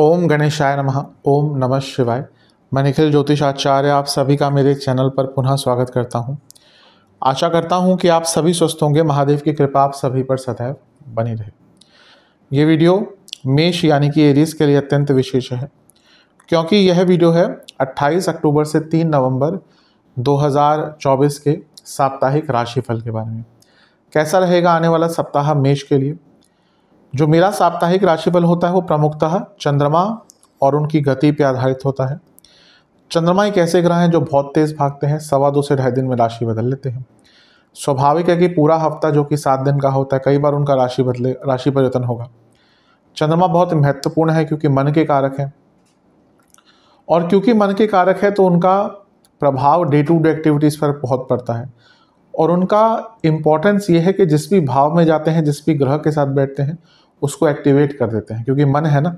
ओम गणेशाय नमः ओम नमः शिवाय मैं निखिल ज्योतिष आचार्य आप सभी का मेरे चैनल पर पुनः स्वागत करता हूं। आशा करता हूं कि आप सभी स्वस्थ होंगे महादेव की कृपा आप सभी पर सदैव बनी रहे ये वीडियो मेष यानी कि एरीज के लिए अत्यंत विशेष है क्योंकि यह वीडियो है 28 अक्टूबर से 3 नवंबर 2024 के साप्ताहिक राशिफल के बारे में कैसा रहेगा आने वाला सप्ताह मेष के लिए जो मेरा साप्ताहिक राशिफल होता है वो प्रमुखतः चंद्रमा और उनकी गति पर आधारित होता है चंद्रमा एक ऐसे ग्रह हैं जो बहुत तेज़ भागते हैं सवा दो से ढाई दिन में राशि बदल लेते हैं स्वाभाविक है कि पूरा हफ्ता जो कि सात दिन का होता है कई बार उनका राशि बदले राशि परिवर्तन होगा चंद्रमा बहुत महत्वपूर्ण है क्योंकि मन के कारक हैं और क्योंकि मन के कारक है तो उनका प्रभाव डे टू डे एक्टिविटीज़ पर बहुत पड़ता है और उनका इम्पोर्टेंस ये है कि जिस भी भाव में जाते हैं जिस भी ग्रह के साथ बैठते हैं उसको एक्टिवेट कर देते हैं क्योंकि मन है ना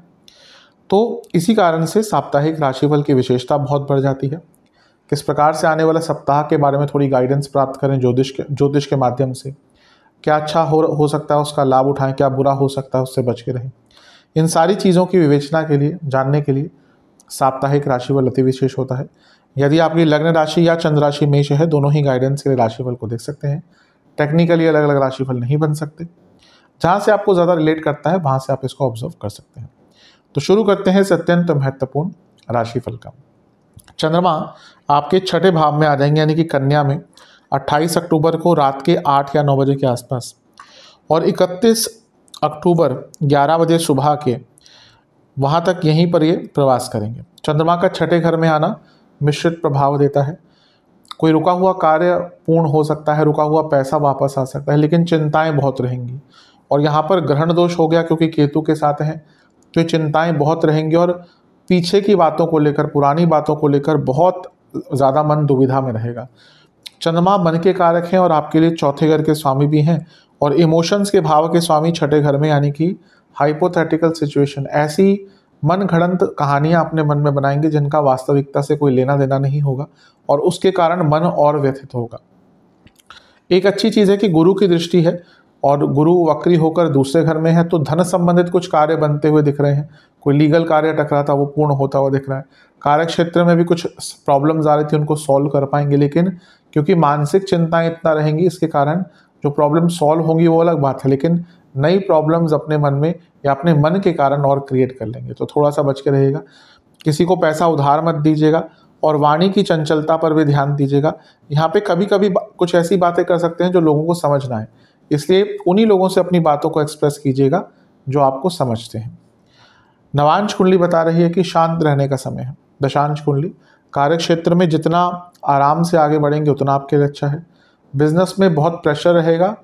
तो इसी कारण से साप्ताहिक राशिफल की विशेषता बहुत बढ़ जाती है किस प्रकार से आने वाला सप्ताह के बारे में थोड़ी गाइडेंस प्राप्त करें ज्योतिष के ज्योतिष के माध्यम से क्या अच्छा हो हो सकता है उसका लाभ उठाएं क्या बुरा हो सकता है उससे बच के रहें इन सारी चीज़ों की विवेचना के लिए जानने के लिए साप्ताहिक राशिफल अति विशेष होता है यदि आपकी लग्न राशि या चंद्र राशि मेष है दोनों ही गाइडेंस के लिए राशिफल को देख सकते हैं टेक्निकली अलग अलग राशिफल नहीं बन सकते जहाँ से आपको ज़्यादा रिलेट करता है वहाँ से आप इसको ऑब्जर्व कर सकते हैं तो शुरू करते हैं इस अत्यंत महत्वपूर्ण राशिफल का चंद्रमा आपके छठे भाव में आ जाएंगे यानी कि कन्या में 28 अक्टूबर को रात के 8 या 9 बजे के आसपास और 31 अक्टूबर 11 बजे सुबह के वहाँ तक यहीं पर ये प्रवास करेंगे चंद्रमा का छठे घर में आना मिश्रित प्रभाव देता है कोई रुका हुआ कार्य पूर्ण हो सकता है रुका हुआ पैसा वापस आ सकता है लेकिन चिंताएं बहुत रहेंगी और यहाँ पर ग्रहण दोष हो गया क्योंकि केतु के साथ हैं तो चिंताएं बहुत रहेंगी और पीछे की बातों को लेकर पुरानी बातों को लेकर बहुत ज़्यादा मन दुविधा में रहेगा चंद्रमा मन के कारक हैं और आपके लिए चौथे घर के स्वामी भी हैं और इमोशंस के भाव के स्वामी छठे घर में यानी कि हाइपोथेटिकल सिचुएशन ऐसी मन घड़ंत कहानियां अपने मन में बनाएंगे जिनका वास्तविकता से कोई लेना देना नहीं होगा और उसके कारण मन और व्यथित होगा एक अच्छी चीज़ है कि गुरु की दृष्टि है और गुरु वक्री होकर दूसरे घर में है तो धन संबंधित कुछ कार्य बनते हुए दिख रहे हैं कोई लीगल कार्य टक रहा था वो पूर्ण होता हुआ दिख रहा है कार्य क्षेत्र में भी कुछ प्रॉब्लम्स आ रही थी उनको सॉल्व कर पाएंगे लेकिन क्योंकि मानसिक चिंताएं इतना रहेंगी इसके कारण जो प्रॉब्लम सॉल्व होंगी वो अलग बात है लेकिन नई प्रॉब्लम्स अपने मन में या अपने मन के कारण और क्रिएट कर लेंगे तो थोड़ा सा बच के रहेगा किसी को पैसा उधार मत दीजिएगा और वाणी की चंचलता पर भी ध्यान दीजिएगा यहाँ पे कभी कभी कुछ ऐसी बातें कर सकते हैं जो लोगों को समझना है इसलिए उन्हीं लोगों से अपनी बातों को एक्सप्रेस कीजिएगा जो आपको समझते हैं नवांश कुंडली बता रही है कि शांत रहने का समय है दशांश कुंडली कार्य क्षेत्र में जितना आराम से आगे बढ़ेंगे उतना आपके लिए अच्छा है बिजनेस में बहुत प्रेशर रहेगा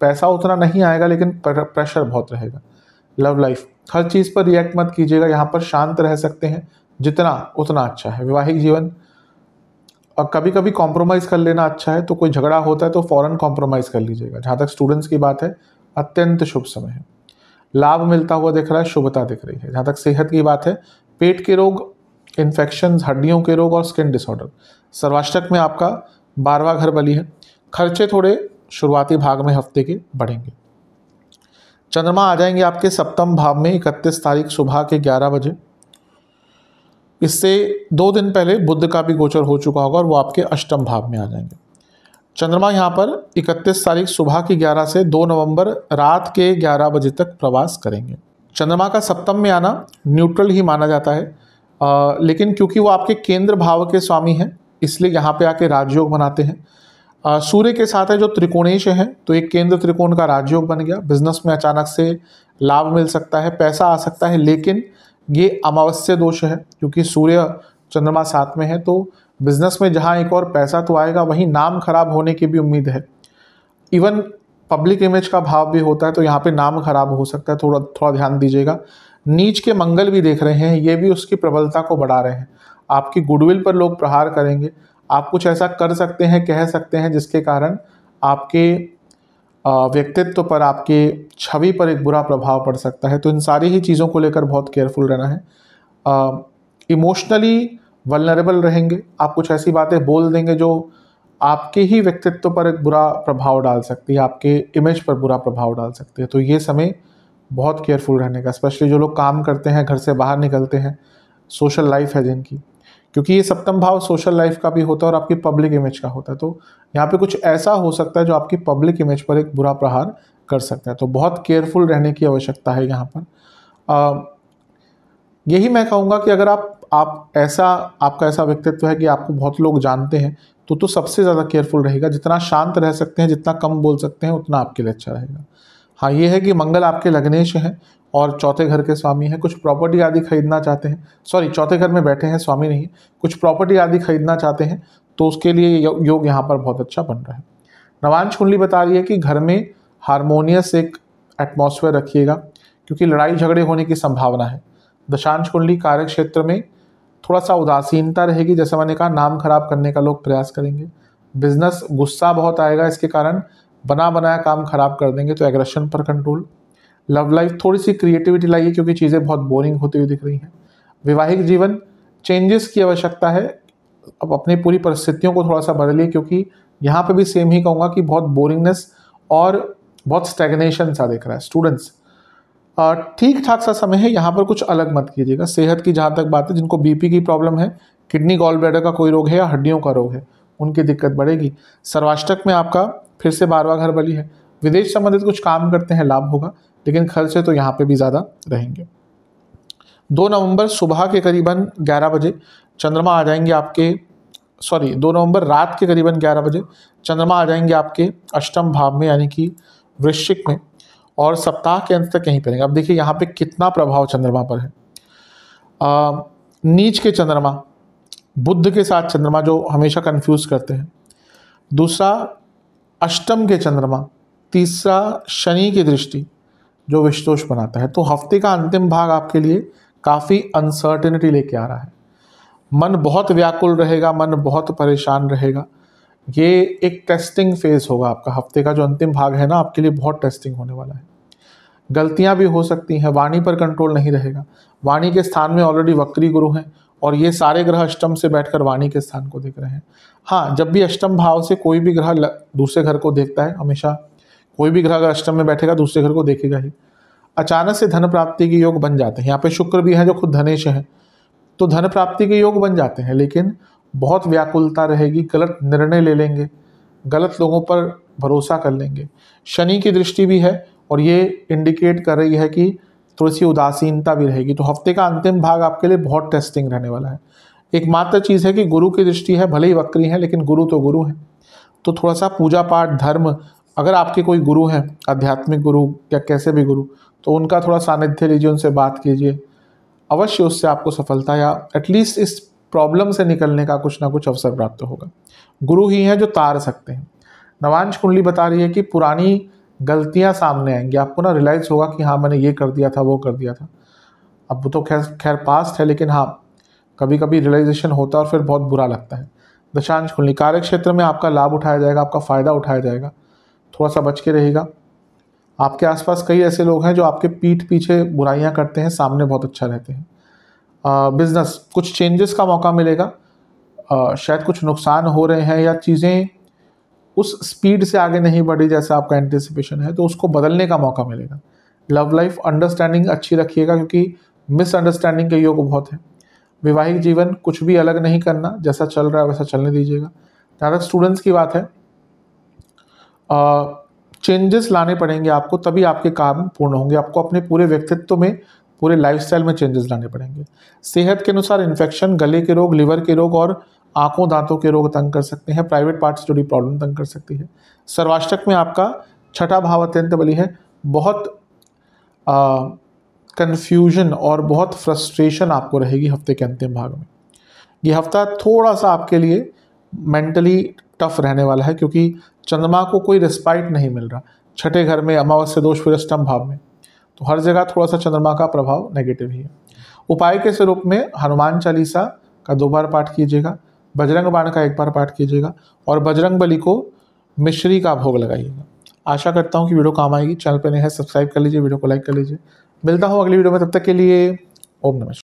पैसा उतना नहीं आएगा लेकिन प्रेशर बहुत रहेगा लव लाइफ हर चीज़ पर रिएक्ट मत कीजिएगा यहाँ पर शांत रह सकते हैं जितना उतना अच्छा है वैवाहिक जीवन और कभी कभी कॉम्प्रोमाइज़ कर लेना अच्छा है तो कोई झगड़ा होता है तो फ़ौरन कॉम्प्रोमाइज़ कर लीजिएगा जहाँ तक स्टूडेंट्स की बात है अत्यंत शुभ समय है लाभ मिलता हुआ दिख रहा है शुभता दिख रही है जहाँ तक सेहत की बात है पेट के रोग इन्फेक्शन हड्डियों के रोग और स्किन डिसऑर्डर सर्वाष्टक में आपका बारवा घर बली है खर्चे थोड़े शुरुआती भाग में हफ्ते के बढ़ेंगे चंद्रमा आ जाएंगे आपके सप्तम भाव में इकतीस तारीख सुबह के ग्यारह बजे इससे दो दिन पहले बुद्ध का भी गोचर हो चुका होगा और वो आपके अष्टम भाव में आ जाएंगे चंद्रमा यहाँ पर 31 तारीख सुबह की 11 से 2 नवंबर रात के 11 बजे तक प्रवास करेंगे चंद्रमा का सप्तम में आना न्यूट्रल ही माना जाता है आ, लेकिन क्योंकि वो आपके केंद्र भाव के स्वामी हैं इसलिए यहाँ पे आके राजयोग बनाते हैं सूर्य के साथ है जो त्रिकोणेश है तो एक केंद्र त्रिकोण का राजयोग बन गया बिजनेस में अचानक से लाभ मिल सकता है पैसा आ सकता है लेकिन ये अमावस्या दोष है क्योंकि सूर्य चंद्रमा साथ में है तो बिजनेस में जहाँ एक और पैसा तो आएगा वहीं नाम खराब होने की भी उम्मीद है इवन पब्लिक इमेज का भाव भी होता है तो यहाँ पे नाम खराब हो सकता है थोड़ा थोड़ा ध्यान दीजिएगा नीच के मंगल भी देख रहे हैं ये भी उसकी प्रबलता को बढ़ा रहे हैं आपकी गुडविल पर लोग प्रहार करेंगे आप कुछ ऐसा कर सकते हैं कह सकते हैं जिसके कारण आपके व्यक्तित्व पर आपके छवि पर एक बुरा प्रभाव पड़ सकता है तो इन सारी ही चीज़ों को लेकर बहुत केयरफुल रहना है इमोशनली वलनरेबल रहेंगे आप कुछ ऐसी बातें बोल देंगे जो आपके ही व्यक्तित्व पर एक बुरा प्रभाव डाल सकती है आपके इमेज पर बुरा प्रभाव डाल सकती है तो ये समय बहुत केयरफुल रहने का स्पेशली जो लोग काम करते हैं घर से बाहर निकलते हैं सोशल लाइफ है जिनकी क्योंकि ये सप्तम भाव सोशल लाइफ का भी होता है और आपकी पब्लिक इमेज का होता है तो यहाँ पे कुछ ऐसा हो सकता है जो आपकी पब्लिक इमेज पर एक बुरा प्रहार कर सकता है तो बहुत केयरफुल रहने की आवश्यकता है यहाँ पर यही मैं कहूँगा कि अगर आप आप ऐसा आपका ऐसा व्यक्तित्व है कि आपको बहुत लोग जानते हैं तो तो सबसे ज़्यादा केयरफुल रहेगा जितना शांत रह सकते हैं जितना कम बोल सकते हैं उतना आपके लिए अच्छा रहेगा हाँ ये है कि मंगल आपके लग्नेश हैं और चौथे घर के स्वामी हैं कुछ प्रॉपर्टी आदि खरीदना चाहते हैं सॉरी चौथे घर में बैठे हैं स्वामी नहीं कुछ प्रॉपर्टी आदि खरीदना चाहते हैं तो उसके लिए योग यहाँ पर बहुत अच्छा बन रहा है नवांश कुंडली बता रही है कि घर में हारमोनियस एक एटमोसफेयर रखिएगा क्योंकि लड़ाई झगड़े होने की संभावना है दशांश कुंडली कार्य क्षेत्र में थोड़ा सा उदासीनता रहेगी जैसे मैंने कहा नाम खराब करने का लोग प्रयास करेंगे बिजनेस गुस्सा बहुत आएगा इसके कारण बना बनाया काम खराब कर देंगे तो एग्रेशन पर कंट्रोल लव लाइफ थोड़ी सी क्रिएटिविटी लाइए क्योंकि चीज़ें बहुत बोरिंग होती हुई दिख रही हैं वैवाहिक जीवन चेंजेस की आवश्यकता है अब अपनी पूरी परिस्थितियों को थोड़ा सा बदलिए क्योंकि यहाँ पे भी सेम ही कहूँगा कि बहुत बोरिंगनेस और बहुत स्टेगनेशन सा दिख रहा है स्टूडेंट्स ठीक ठाक सा समय है यहाँ पर कुछ अलग मत कीजिएगा सेहत की जहाँ तक बात है जिनको बीपी की प्रॉब्लम है किडनी गॉल ब्लैडर का कोई रोग है या हड्डियों का रोग है उनकी दिक्कत बढ़ेगी सर्वाष्टक में आपका फिर से बारवा घर बली है विदेश संबंधित कुछ काम करते हैं लाभ होगा लेकिन खर्चे तो यहाँ पे भी ज़्यादा रहेंगे दो नवंबर सुबह के करीबन 11 बजे चंद्रमा आ जाएंगे आपके सॉरी दो नवंबर रात के करीबन 11 बजे चंद्रमा आ जाएंगे आपके अष्टम भाव में यानी कि वृश्चिक में और सप्ताह के अंत तक यहीं पर अब देखिए यहाँ पे कितना प्रभाव चंद्रमा पर है आ, नीच के चंद्रमा बुद्ध के साथ चंद्रमा जो हमेशा कन्फ्यूज करते हैं दूसरा अष्टम के चंद्रमा तीसरा शनि की दृष्टि जो विश्वष बनाता है तो हफ्ते का अंतिम भाग आपके लिए काफ़ी अनसर्टिनिटी लेके आ रहा है मन बहुत व्याकुल रहेगा मन बहुत परेशान रहेगा ये एक टेस्टिंग फेज होगा आपका हफ्ते का जो अंतिम भाग है ना आपके लिए बहुत टेस्टिंग होने वाला है गलतियां भी हो सकती हैं वाणी पर कंट्रोल नहीं रहेगा वाणी के स्थान में ऑलरेडी वक्री गुरु हैं और ये सारे ग्रह अष्टम से बैठकर वाणी के स्थान को देख रहे हैं हाँ जब भी अष्टम भाव से कोई भी ग्रह दूसरे घर को देखता है हमेशा कोई भी ग्रह अगर अष्टम में बैठेगा दूसरे घर को देखेगा ही अचानक से धन प्राप्ति के योग बन जाते हैं यहाँ पे शुक्र भी है जो खुद धनेश है तो धन प्राप्ति के योग बन जाते हैं लेकिन बहुत व्याकुलता रहेगी गलत निर्णय ले लेंगे गलत लोगों पर भरोसा कर लेंगे शनि की दृष्टि भी है और ये इंडिकेट कर रही है कि थोड़ी तो सी उदासीनता भी रहेगी तो हफ्ते का अंतिम भाग आपके लिए बहुत टेस्टिंग रहने वाला है एकमात्र चीज़ है कि गुरु की दृष्टि है भले ही वक्री है लेकिन गुरु तो गुरु है तो थोड़ा सा पूजा पाठ धर्म अगर आपके कोई गुरु हैं आध्यात्मिक गुरु या कैसे भी गुरु तो उनका थोड़ा सानिध्य लीजिए उनसे बात कीजिए अवश्य उससे आपको सफलता या एटलीस्ट इस प्रॉब्लम से निकलने का कुछ ना कुछ अवसर प्राप्त होगा गुरु ही हैं जो तार सकते हैं नवांश कुंडली बता रही है कि पुरानी गलतियाँ सामने आएंगी आपको ना रियलाइज़ होगा कि हाँ मैंने ये कर दिया था वो कर दिया था अब वो तो खैर खैर पास्ट है लेकिन हाँ कभी कभी रियलाइजेशन होता है और फिर बहुत बुरा लगता है दशांश कुंडली कार्य क्षेत्र में आपका लाभ उठाया जाएगा आपका फ़ायदा उठाया जाएगा थोड़ा सा बच के रहेगा आपके आसपास कई ऐसे लोग हैं जो आपके पीठ पीछे बुराइयां करते हैं सामने बहुत अच्छा रहते हैं बिजनेस कुछ चेंजेस का मौका मिलेगा आ, शायद कुछ नुकसान हो रहे हैं या चीज़ें उस स्पीड से आगे नहीं बढ़ी जैसे आपका एंटिसिपेशन है तो उसको बदलने का मौका मिलेगा लव लाइफ अंडरस्टैंडिंग अच्छी रखिएगा क्योंकि मिसअंडरस्टैंडिंग के योग बहुत है वैवाहिक जीवन कुछ भी अलग नहीं करना जैसा चल रहा है वैसा चलने दीजिएगा जहाँ तक स्टूडेंट्स की बात है चेंजेस लाने पड़ेंगे आपको तभी आपके काम पूर्ण होंगे आपको अपने पूरे व्यक्तित्व में पूरे लाइफस्टाइल में चेंजेस लाने पड़ेंगे सेहत के अनुसार इन्फेक्शन गले के रोग लिवर के रोग और आंखों दांतों के रोग तंग कर सकते हैं प्राइवेट पार्ट से जुड़ी प्रॉब्लम तंग कर सकती है सर्वाष्टक में आपका छठा भाव अत्यंत बली है बहुत कन्फ्यूजन और बहुत फ्रस्ट्रेशन आपको रहेगी हफ्ते के अंतिम भाग में ये हफ्ता थोड़ा सा आपके लिए मेंटली टफ रहने वाला है क्योंकि चंद्रमा को कोई रिस्पाइट नहीं मिल रहा छठे घर में अमावस्या दोष फिर अष्टम भाव में तो हर जगह थोड़ा सा चंद्रमा का प्रभाव नेगेटिव ही है उपाय के स्वरूप में हनुमान चालीसा का दो बार पाठ कीजिएगा बजरंग बाण का एक बार पाठ कीजिएगा और बजरंग बली को मिश्री का भोग लगाइएगा आशा करता हूँ कि वीडियो काम आएगी चैनल पर नहीं है सब्सक्राइब कर लीजिए वीडियो को लाइक कर लीजिए मिलता हूँ अगली वीडियो में तब तक के लिए ओम नमस्कार